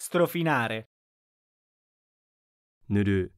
strofinare. 塗る